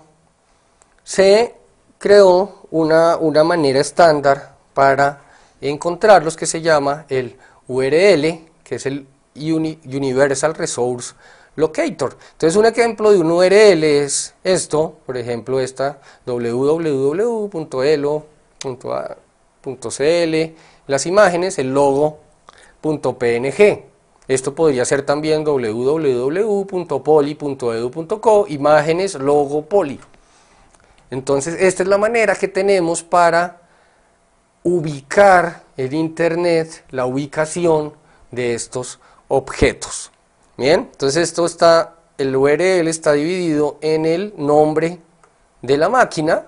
se creó una, manera estándar para encontrarlos que se llama el URL, que es el Universal Resource Locator. Entonces un ejemplo de un URL es esto, por ejemplo esta www.elo.cl, las imágenes, el logo.png. Esto podría ser también www.poli.edu.co, imágenes, logo, poli. Entonces, esta es la manera que tenemos para ubicar el Internet, la ubicación de estos objetos. Bien, entonces esto está, el URL está dividido en el nombre de la máquina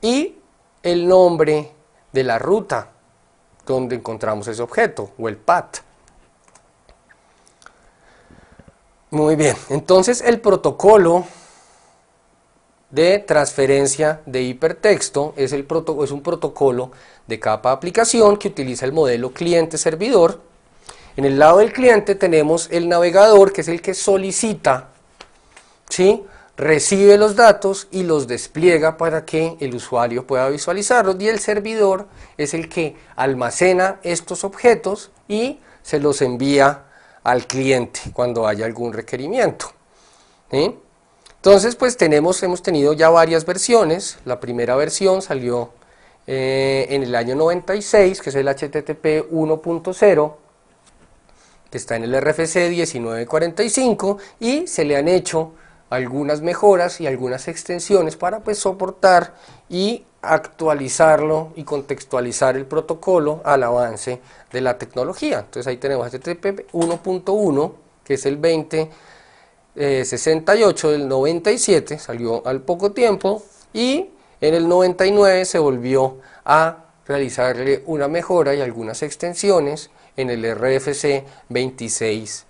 y el nombre de la ruta donde encontramos ese objeto o el path. Muy bien, entonces el protocolo de transferencia de hipertexto es, el es un protocolo de capa aplicación que utiliza el modelo cliente-servidor. En el lado del cliente tenemos el navegador, que es el que solicita, ¿sí? recibe los datos y los despliega para que el usuario pueda visualizarlos y el servidor es el que almacena estos objetos y se los envía al cliente cuando haya algún requerimiento. ¿sí? Entonces, pues tenemos, hemos tenido ya varias versiones. La primera versión salió eh, en el año 96, que es el HTTP 1.0, que está en el RFC 1945, y se le han hecho algunas mejoras y algunas extensiones para pues, soportar y actualizarlo y contextualizar el protocolo al avance de la tecnología. Entonces ahí tenemos HTTP 1.1, que es el 20 68 del 97, salió al poco tiempo, y en el 99 se volvió a realizarle una mejora y algunas extensiones en el RFC 2616.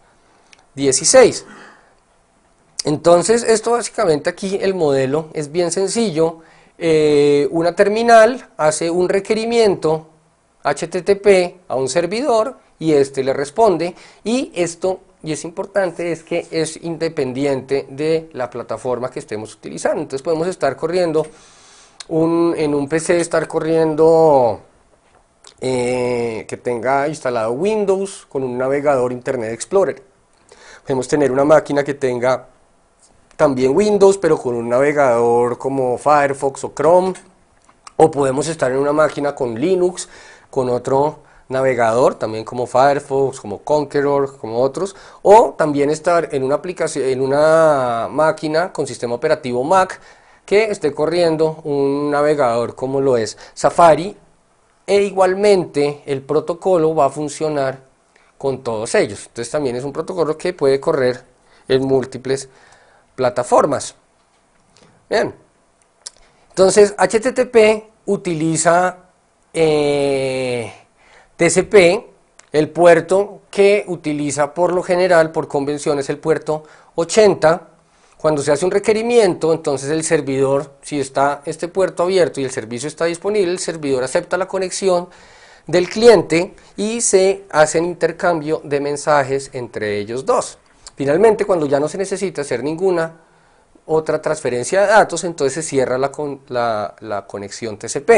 Entonces, esto básicamente aquí el modelo es bien sencillo. Eh, una terminal hace un requerimiento HTTP a un servidor y este le responde y esto y es importante es que es independiente de la plataforma que estemos utilizando. Entonces podemos estar corriendo en un PC, estar corriendo eh, que tenga instalado Windows con un navegador Internet Explorer. Podemos tener una máquina que tenga también Windows, pero con un navegador como Firefox o Chrome. O podemos estar en una máquina con Linux, con otro navegador, también como Firefox, como Conqueror, como otros, o también estar en una aplicación, en una máquina con sistema operativo Mac que esté corriendo un navegador como lo es Safari e igualmente el protocolo va a funcionar con todos ellos. Entonces también es un protocolo que puede correr en múltiples plataformas. Bien. Entonces HTTP utiliza eh, TCP, el puerto que utiliza por lo general, por convención, es el puerto 80. Cuando se hace un requerimiento, entonces el servidor, si está este puerto abierto y el servicio está disponible, el servidor acepta la conexión del cliente y se hace un intercambio de mensajes entre ellos dos. Finalmente, cuando ya no se necesita hacer ninguna otra transferencia de datos, entonces se cierra la, la, conexión TCP.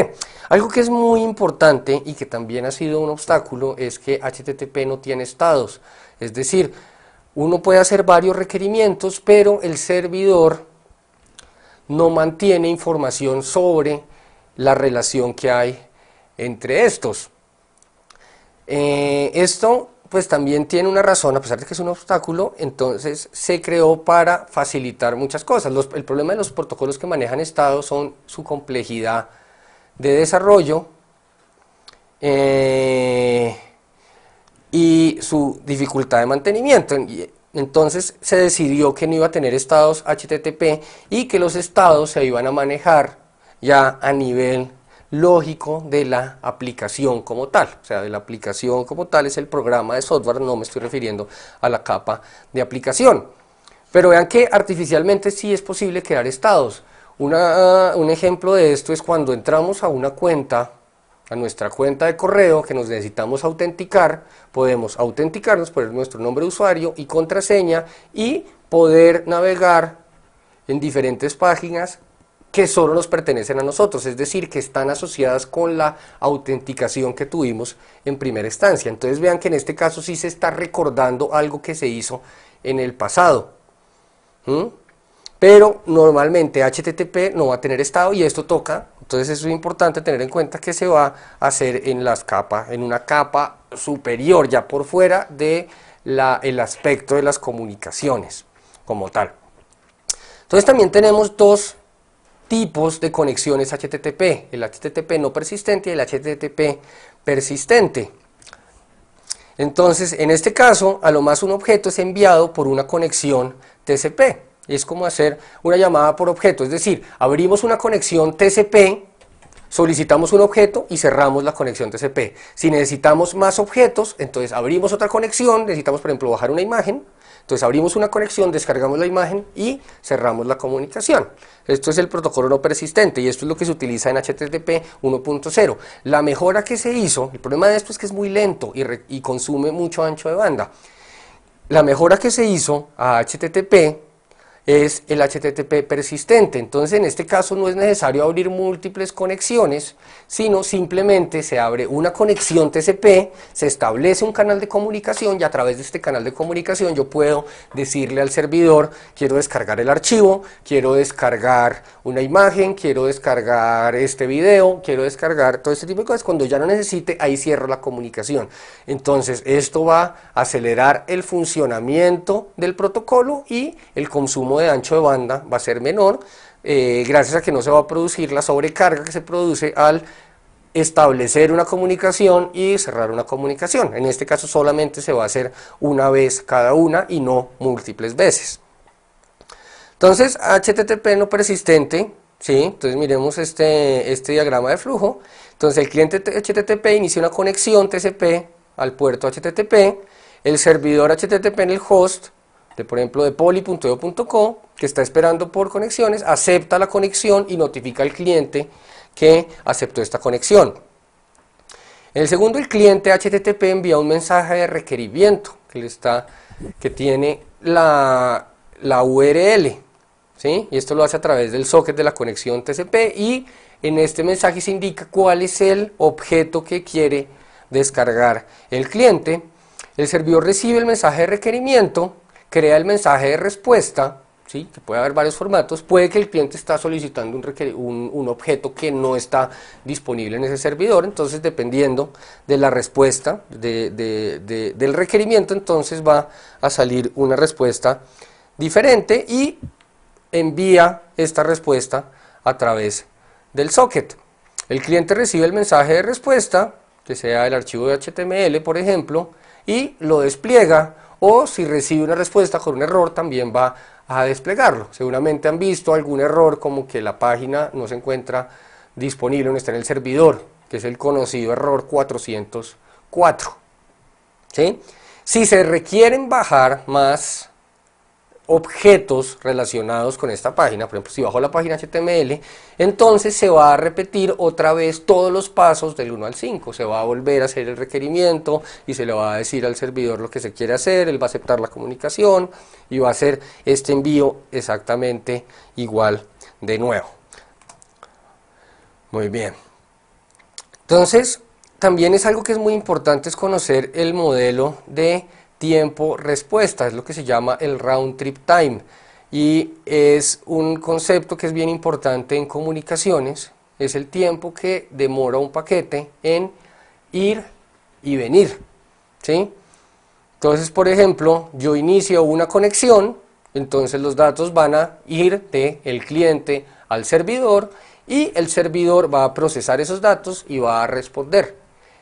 Algo que es muy importante y que también ha sido un obstáculo es que HTTP no tiene estados. Es decir, uno puede hacer varios requerimientos, pero el servidor no mantiene información sobre la relación que hay entre estos. Eh, esto pues también tiene una razón, a pesar de que es un obstáculo, entonces se creó para facilitar muchas cosas. el problema de los protocolos que manejan estados son su complejidad de desarrollo eh, y su dificultad de mantenimiento. Entonces se decidió que no iba a tener estados HTTP y que los estados se iban a manejar ya a nivel lógico de la aplicación como tal. O sea, de la aplicación como tal es el programa de software, no me estoy refiriendo a la capa de aplicación. Pero vean que artificialmente sí es posible crear estados. un ejemplo de esto es cuando entramos a una cuenta, a nuestra cuenta de correo que nos necesitamos autenticar, podemos autenticarnos, poner nuestro nombre de usuario y contraseña y poder navegar en diferentes páginas que solo nos pertenecen a nosotros, es decir, que están asociadas con la autenticación que tuvimos en primera instancia. Entonces vean que en este caso sí se está recordando algo que se hizo en el pasado. Pero normalmente HTTP no va a tener estado y esto toca, entonces es importante tener en cuenta que se va a hacer en las capas, en una capa superior ya por fuera de el aspecto de las comunicaciones como tal. Entonces también tenemos dos tipos de conexiones HTTP, el HTTP no persistente y el HTTP persistente. Entonces, en este caso, a lo más un objeto es enviado por una conexión TCP. Es como hacer una llamada por objeto, es decir, abrimos una conexión TCP, solicitamos un objeto y cerramos la conexión TCP. Si necesitamos más objetos, entonces abrimos otra conexión, necesitamos por ejemplo bajar una imagen, entonces abrimos una conexión, descargamos la imagen y cerramos la comunicación. Esto es el protocolo no persistente y esto es lo que se utiliza en HTTP 1.0. La mejora que se hizo, el problema de esto es que es muy lento y, y consume mucho ancho de banda. La mejora que se hizo a HTTP es el HTTP persistente. Entonces, en este caso no es necesario abrir múltiples conexiones, sino simplemente se abre una conexión TCP, se establece un canal de comunicación y a través de este canal de comunicación yo puedo decirle al servidor, quiero descargar el archivo, quiero descargar una imagen, quiero descargar este video, quiero descargar todo este tipo de cosas. Cuando ya no necesite, ahí cierro la comunicación. Entonces, esto va a acelerar el funcionamiento del protocolo y el consumo de ancho de banda va a ser menor, eh, gracias a que no se va a producir la sobrecarga que se produce al establecer una comunicación y cerrar una comunicación. En este caso solamente se va a hacer una vez cada una y no múltiples veces. Entonces, HTTP no persistente, ¿sí? Entonces miremos este, este diagrama de flujo. Entonces el cliente HTTP inicia una conexión TCP al puerto HTTP, el servidor HTTP en el host por ejemplo de poli.edu.co que está esperando por conexiones, acepta la conexión y notifica al cliente que aceptó esta conexión. En el segundo, el cliente HTTP envía un mensaje de requerimiento que, está, que tiene la, URL, y esto lo hace a través del socket de la conexión TCP, y en este mensaje se indica cuál es el objeto que quiere descargar el cliente. El servidor recibe el mensaje de requerimiento, crea el mensaje de respuesta, ¿sí? que puede haber varios formatos, puede que el cliente está solicitando un, objeto que no está disponible en ese servidor, entonces dependiendo de la respuesta del requerimiento, entonces va a salir una respuesta diferente y envía esta respuesta a través del socket. El cliente recibe el mensaje de respuesta, que sea el archivo de HTML, por ejemplo, y lo despliega o si recibe una respuesta con un error también va a desplegarlo. Seguramente han visto algún error como que la página no se encuentra disponible, no está en el servidor, que es el conocido error 404. Si se requieren bajar más objetos relacionados con esta página, por ejemplo, si bajo la página HTML, entonces se va a repetir otra vez todos los pasos del 1 al 5, se va a volver a hacer el requerimiento y se le va a decir al servidor lo que se quiere hacer, él va a aceptar la comunicación y va a hacer este envío exactamente igual de nuevo. Muy bien. Entonces, también es algo que es muy importante es conocer el modelo de tiempo-respuesta, es lo que se llama el round trip time y es un concepto que es bien importante en comunicaciones, es el tiempo que demora un paquete en ir y venir, ¿sí? Entonces, por ejemplo, yo inicio una conexión, entonces los datos van a ir del el cliente al servidor y el servidor va a procesar esos datos y va a responder.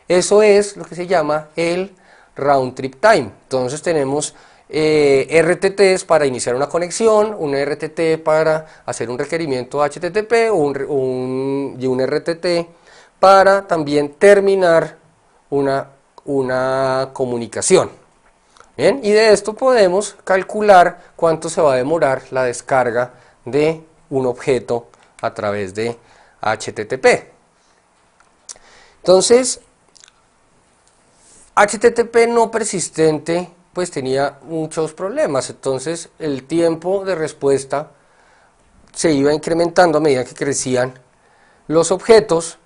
Eso es lo que se llama el round trip time. Entonces tenemos eh, RTTs para iniciar una conexión, un RTT para hacer un requerimiento HTTP y un RTT para también terminar una, una comunicación. Bien, y de esto podemos calcular cuánto se va a demorar la descarga de un objeto a través de HTTP. Entonces, HTTP no persistente pues tenía muchos problemas, entonces el tiempo de respuesta se iba incrementando a medida que crecían los objetos,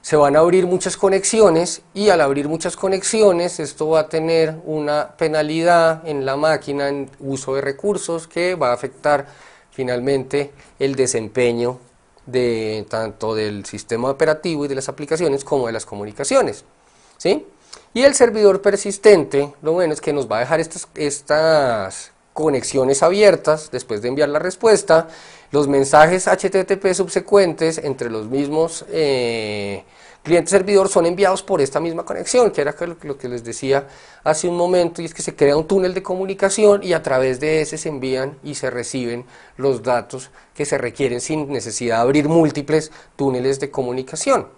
se van a abrir muchas conexiones y al abrir muchas conexiones esto va a tener una penalidad en la máquina en uso de recursos que va a afectar finalmente el desempeño de tanto del sistema operativo y de las aplicaciones como de las comunicaciones. ¿sí? Y el servidor persistente, lo bueno es que nos va a dejar estas conexiones abiertas después de enviar la respuesta, los mensajes HTTP subsecuentes entre los mismos clientes eh, cliente-servidor son enviados por esta misma conexión, que era lo que les decía hace un momento, y es que se crea un túnel de comunicación y a través de ese se envían y se reciben los datos que se requieren sin necesidad de abrir múltiples túneles de comunicación.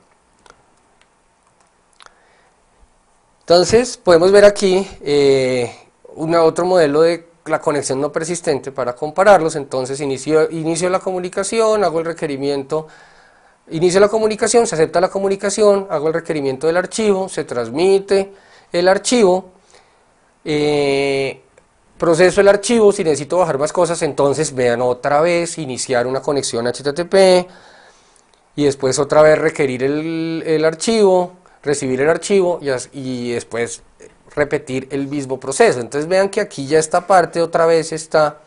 Entonces podemos ver aquí eh, otro modelo de la conexión no persistente para compararlos. Entonces inicio, la comunicación, hago el requerimiento, inicio la comunicación, se acepta la comunicación, hago el requerimiento del archivo, se transmite el archivo, eh, proceso el archivo, si necesito bajar más cosas, entonces vean otra vez, iniciar una conexión HTTP y después otra vez requerir el archivo, recibir el archivo y, después repetir el mismo proceso. Entonces vean que aquí ya esta parte otra vez está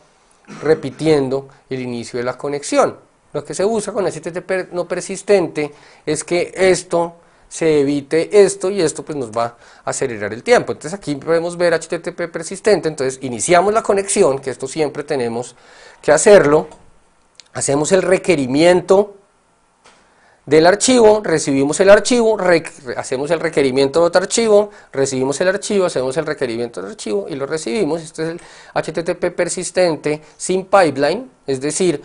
repitiendo el inicio de la conexión. Lo que se usa con HTTP no persistente es que esto se evite esto y esto pues nos va a acelerar el tiempo. Entonces aquí podemos ver HTTP persistente, entonces iniciamos la conexión, que esto siempre tenemos que hacerlo, hacemos el requerimiento del archivo, recibimos el archivo, hacemos el requerimiento de otro archivo, recibimos el archivo, hacemos el requerimiento del archivo y lo recibimos. Este es el HTTP persistente sin pipeline, es decir,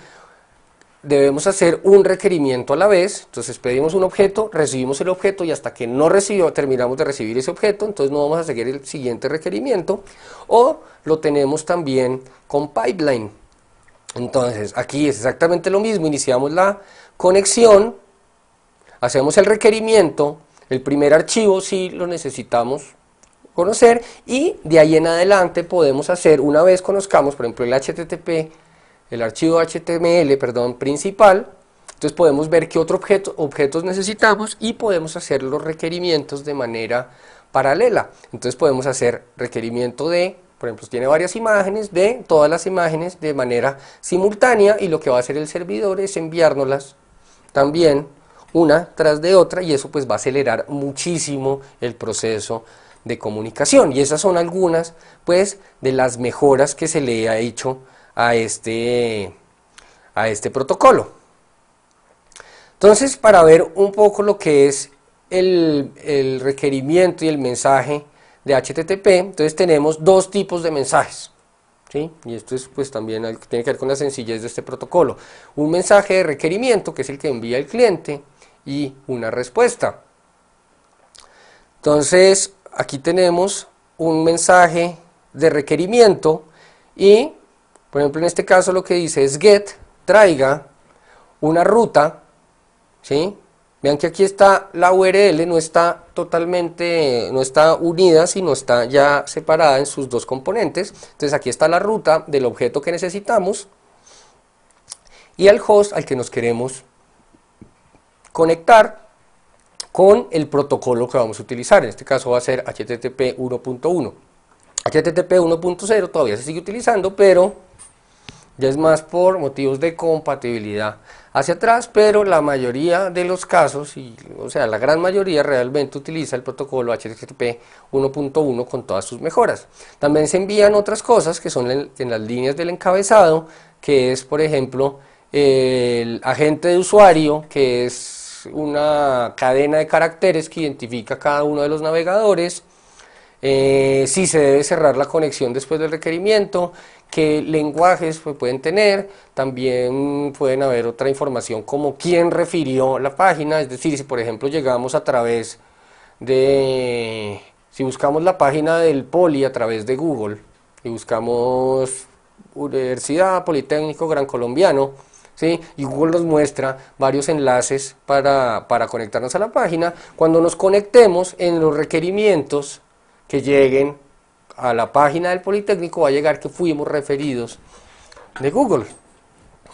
debemos hacer un requerimiento a la vez, entonces pedimos un objeto, recibimos el objeto y hasta que no recibió, terminamos de recibir ese objeto, entonces no vamos a seguir el siguiente requerimiento, o lo tenemos también con pipeline. Entonces, aquí es exactamente lo mismo, iniciamos la conexión, hacemos el requerimiento, el primer archivo si lo necesitamos conocer y de ahí en adelante podemos hacer, una vez conozcamos, por ejemplo, el HTTP, el archivo HTML, perdón, principal, entonces podemos ver qué otros objeto, objetos necesitamos y podemos hacer los requerimientos de manera paralela. Entonces podemos hacer requerimiento de, por ejemplo, tiene varias imágenes, de todas las imágenes de manera simultánea y lo que va a hacer el servidor es enviárnoslas también una tras de otra y eso pues va a acelerar muchísimo el proceso de comunicación y esas son algunas pues de las mejoras que se le ha hecho a este a este protocolo entonces para ver un poco lo que es el, requerimiento y el mensaje de HTTP entonces tenemos dos tipos de mensajes ¿Sí? Y esto es pues también tiene que ver con la sencillez de este protocolo. Un mensaje de requerimiento, que es el que envía el cliente, y una respuesta. Entonces, aquí tenemos un mensaje de requerimiento y, por ejemplo, en este caso lo que dice es get, traiga una ruta, ¿sí? Vean que aquí está la URL, no está totalmente, no está unida, sino está ya separada en sus dos componentes. Entonces aquí está la ruta del objeto que necesitamos y el host al que nos queremos conectar con el protocolo que vamos a utilizar. En este caso va a ser HTTP 1.1. HTTP 1.0 todavía se sigue utilizando, pero ya es más por motivos de compatibilidad hacia atrás, pero la mayoría de los casos, y, o sea, la gran mayoría realmente utiliza el protocolo HTTP 1.1 con todas sus mejoras. También se envían otras cosas que son en las líneas del encabezado, que es, por ejemplo, el agente de usuario, que es una cadena de caracteres que identifica cada uno de los navegadores, eh, si se debe cerrar la conexión después del requerimiento, qué lenguajes pues, pueden tener, también pueden haber otra información como quién refirió la página, es decir, si por ejemplo llegamos a través de, si buscamos la página del Poli a través de Google y buscamos Universidad Politécnico Gran Colombiano, y Google nos muestra varios enlaces para, conectarnos a la página. Cuando nos conectemos en los requerimientos que lleguen a la página del Politécnico, va a llegar que fuimos referidos de Google.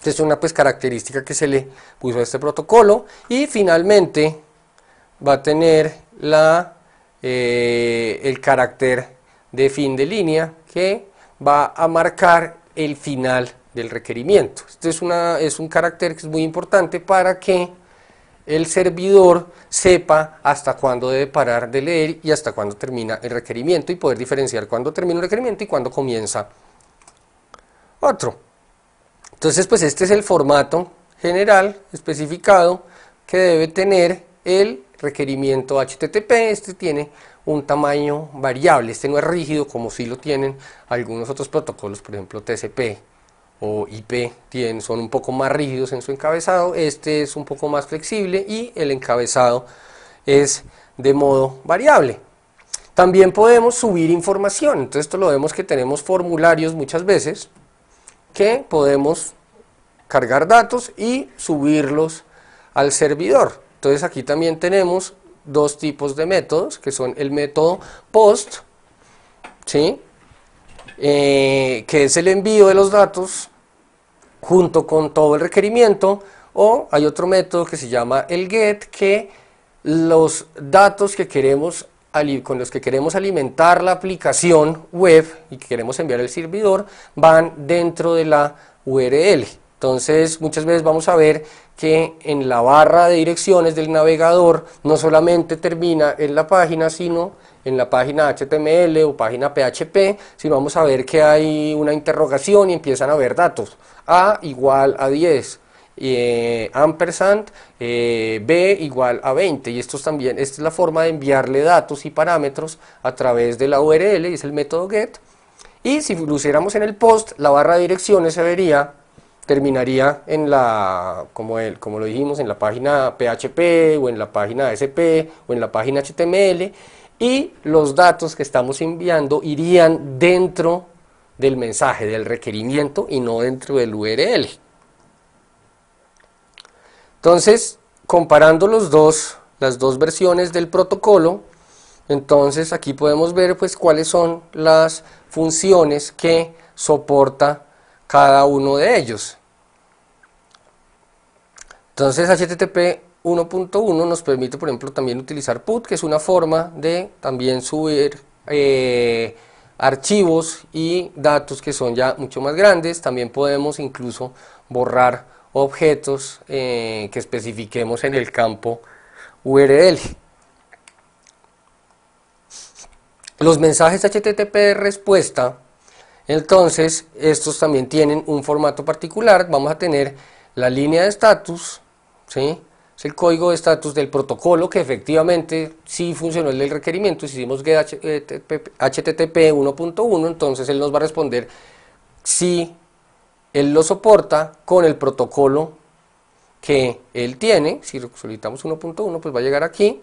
Es una pues, característica que se le puso a este protocolo. Y finalmente va a tener la, eh, el carácter de fin de línea que va a marcar el final del requerimiento. este es, un carácter que es muy importante para que el servidor sepa hasta cuándo debe parar de leer y hasta cuándo termina el requerimiento y poder diferenciar cuándo termina el requerimiento y cuándo comienza otro. Entonces, pues este es el formato general especificado que debe tener el requerimiento HTTP. Este tiene un tamaño variable, este no es rígido como si lo tienen algunos otros protocolos, por ejemplo TCP o IP tienen, son un poco más rígidos en su encabezado, este es un poco más flexible y el encabezado es de modo variable. También podemos subir información, entonces esto lo vemos que tenemos formularios muchas veces que podemos cargar datos y subirlos al servidor. Entonces aquí también tenemos dos tipos de métodos, que son el método POST, ¿sí? Eh, que es el envío de los datos junto con todo el requerimiento o hay otro método que se llama el get que los datos que queremos con los que queremos alimentar la aplicación web y que queremos enviar al servidor van dentro de la URL. Entonces muchas veces vamos a ver que en la barra de direcciones del navegador no solamente termina en la página sino en la página HTML o página PHP, si vamos a ver que hay una interrogación y empiezan a ver datos. A igual a 10, eh, ampersand, eh, B igual a 20. Y esto también, esta es la forma de enviarle datos y parámetros a través de la URL, y es el método get. Y si lo hiciéramos en el post, la barra de direcciones se vería terminaría en la, como, el, como lo dijimos, en la página PHP o en la página SP o en la página HTML y los datos que estamos enviando irían dentro del mensaje, del requerimiento y no dentro del URL. Entonces, comparando los dos, las dos versiones del protocolo, entonces aquí podemos ver pues cuáles son las funciones que soporta cada uno de ellos. Entonces HTTP 1.1 nos permite, por ejemplo, también utilizar put, que es una forma de también subir eh, archivos y datos que son ya mucho más grandes. También podemos incluso borrar objetos eh, que especifiquemos en el campo URL. Los mensajes HTTP de respuesta, entonces, estos también tienen un formato particular. Vamos a tener la línea de estatus ¿sí? el código de estatus del protocolo que efectivamente sí funcionó el del requerimiento. Si hicimos get HTTP 1.1, entonces él nos va a responder si él lo soporta con el protocolo que él tiene. Si solicitamos 1.1, pues va a llegar aquí.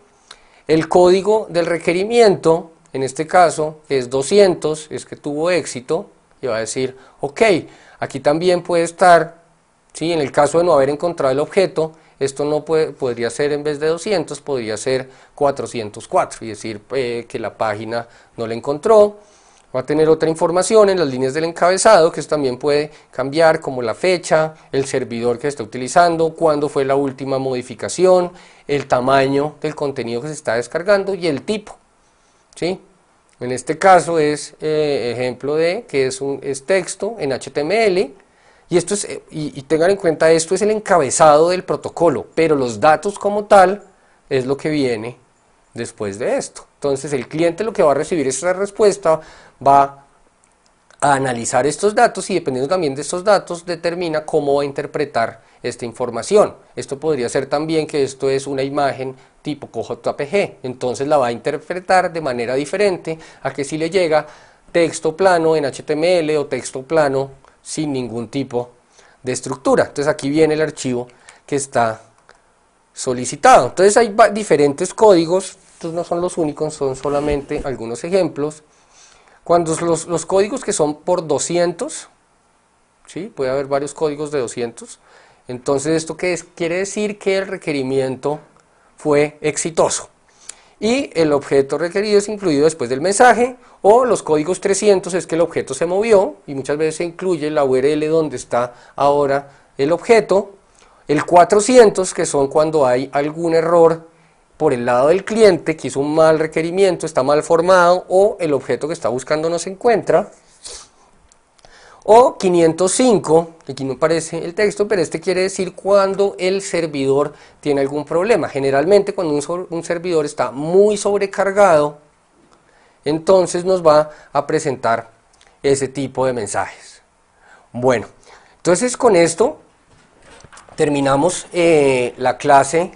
El código del requerimiento, en este caso, es 200, es que tuvo éxito, y va a decir, ok, aquí también puede estar, si en el caso de no haber encontrado el objeto, esto no podría ser en vez de 200, podría ser 404 y decir eh, que la página no la encontró. Va a tener otra información en las líneas del encabezado, que esto también puede cambiar, como la fecha, el servidor que está utilizando, cuándo fue la última modificación, el tamaño del contenido que se está descargando y el tipo. ¿sí? En este caso es eh, ejemplo de que es, un, es texto en HTML, y, esto es, eh, y, tengan en cuenta, esto es el encabezado del protocolo, pero los datos como tal es lo que viene después de esto. Entonces el cliente lo que va a recibir es esa respuesta, va a analizar estos datos y dependiendo también de estos datos determina cómo va a interpretar esta información. Esto podría ser también que esto es una imagen tipo JPG, entonces la va a interpretar de manera diferente a que si le llega texto plano en HTML o texto plano sin ningún tipo de estructura. Entonces aquí viene el archivo que está solicitado. Entonces hay diferentes códigos, estos no son los únicos, son solamente algunos ejemplos. Cuando los, códigos que son por 200, ¿sí? puede haber varios códigos de 200, entonces esto quiere decir que el requerimiento fue exitoso y el objeto requerido es incluido después del mensaje o los códigos 300 es que el objeto se movió y muchas veces se incluye la URL donde está ahora el objeto, el 400 que son cuando hay algún error por el lado del cliente que hizo un mal requerimiento, está mal formado o el objeto que está buscando no se encuentra, o 505, aquí no aparece el texto, pero este quiere decir cuando el servidor tiene algún problema. Generalmente cuando un, servidor está muy sobrecargado, entonces nos va a presentar ese tipo de mensajes. Bueno, entonces con esto terminamos eh, la clase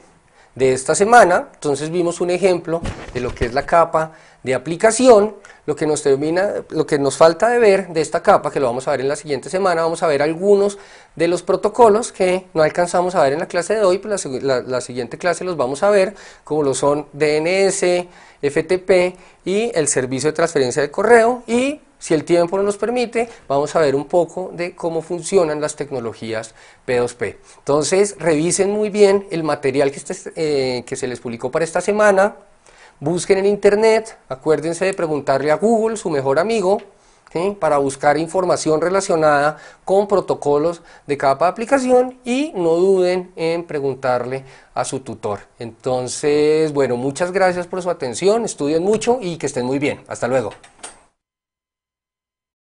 de esta semana. Entonces vimos un ejemplo de lo que es la capa de aplicación, lo que, nos lo que nos falta de ver de esta capa, que lo vamos a ver en la siguiente semana, vamos a ver algunos de los protocolos que no alcanzamos a ver en la clase de hoy, pero pues la, siguiente clase los vamos a ver, como lo son DNS, FTP y el servicio de transferencia de correo y si el tiempo nos permite, vamos a ver un poco de cómo funcionan las tecnologías P2P. Entonces, revisen muy bien el material que, eh, que se les publicó para esta semana, Busquen en internet, acuérdense de preguntarle a Google, su mejor amigo, para buscar información relacionada con protocolos de capa de aplicación y no duden en preguntarle a su tutor. Entonces, bueno, muchas gracias por su atención, estudien mucho y que estén muy bien. Hasta luego.